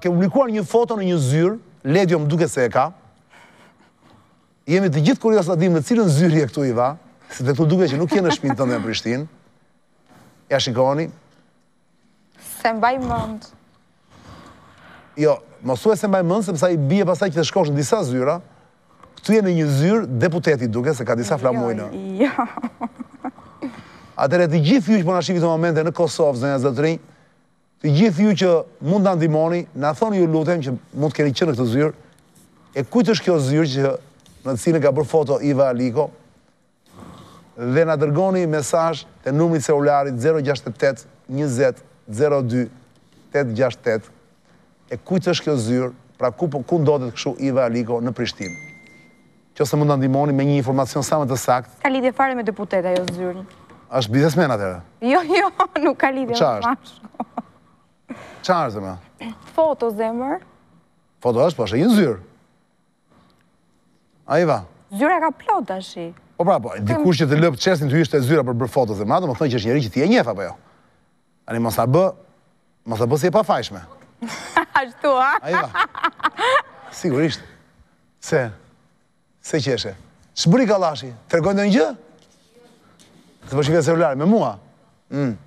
ke publikuar një foto në një zyrë, ledjo më duke se e ka, jemi të gjithë kurios të dimë në cilën zyrë e këtu i va, se të këtu duke që nuk jenë në shpinë të ndë në Prishtinë, ja shikoni. Se mbaj mëndë. Jo, mosu e se mbaj mëndë, se pësa i bje pasaj që të shkosh në disa zyra, këtu në një zyrë deputeti duke, se ka disa jo, flamujnë. Jo, jo. Atere, të gjithë ju që përna po shqivit të momente në Kosovë, zënja zëtërinë, gjithë ju që mund të ndimoni, në thonë ju lutem që mund të keni qënë në këtë zyrë, e kujtë është kjo zyrë që në të ka bërë foto Iva Aliko, dhe në dërgoni mesaj të numri celularit 068 20 02 868, e kujtë është kjo zyrë, pra ku po, ku ndodhet këshu Iva Aliko në Prishtinë. Që se mund të ndimoni me një informacion sa më të saktë. Ka lidhje fare me deputeta jo zyrën. Ashtë bizesmen atërë? Jo, jo, nuk ka lidhje. Qa është? Qa arë zemë? Foto zemër. Foto është, po është e një zyrë. A i va? Zyra ka plot të ashi. Po pra, po, dikush që të lëpë qesin të e zyra për bërë foto zemë, atë më thënë që është njeri që ti e njefa, po jo. Ani mos a bë, mos a bë si e pa fajshme. Ashtu, a? A i va? Sigurisht. Se? Se qeshe? Që bëri ka lashi? Tërgojnë të një gjë? Të përshive po me mua? Mmh.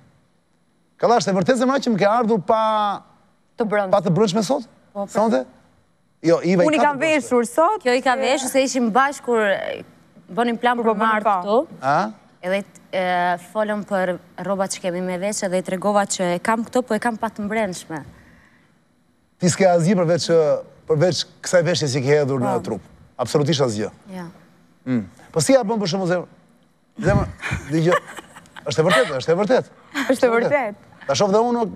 Ka e të vërtet zemra që më ke ardhur pa... Të brëndë. Pa të po, brëndë sot? Sonte? Jo, i vaj... Unë i kam veshur sot. Jo, i kam veshur se ishim bashkë kur... Bonim plan për më ardhë këtu. A? Edhe të folëm për roba që kemi me veshë dhe i tregova që e kam këtu, po e kam pa të mbrëndë shme. Ti s'ke azji përveç kësaj veshje si ke edhur në po. trup. Absolutisht azji. Ja. Mm. Po si ja bon për shumë zemë? Zemë, dhe gjë... është e vërtet, është e vërtet. është e vërtet. Ta shof dhe unë...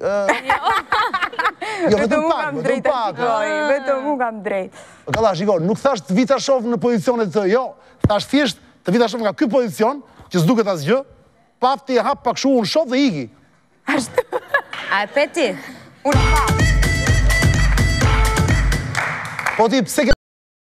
Jo, vetëm pak, vetëm pak. Jo. Vetëm unë kam drejt. Kalla, shiko, nuk thasht të vita shof në pozicionet të, jo. Thasht thjesht të vita shof nga këj pozicion, që s'duket asgjë, pafti, paf e hap pak shu unë shof dhe iki. Ashtu. A e peti? Unë pa. Po ti, pse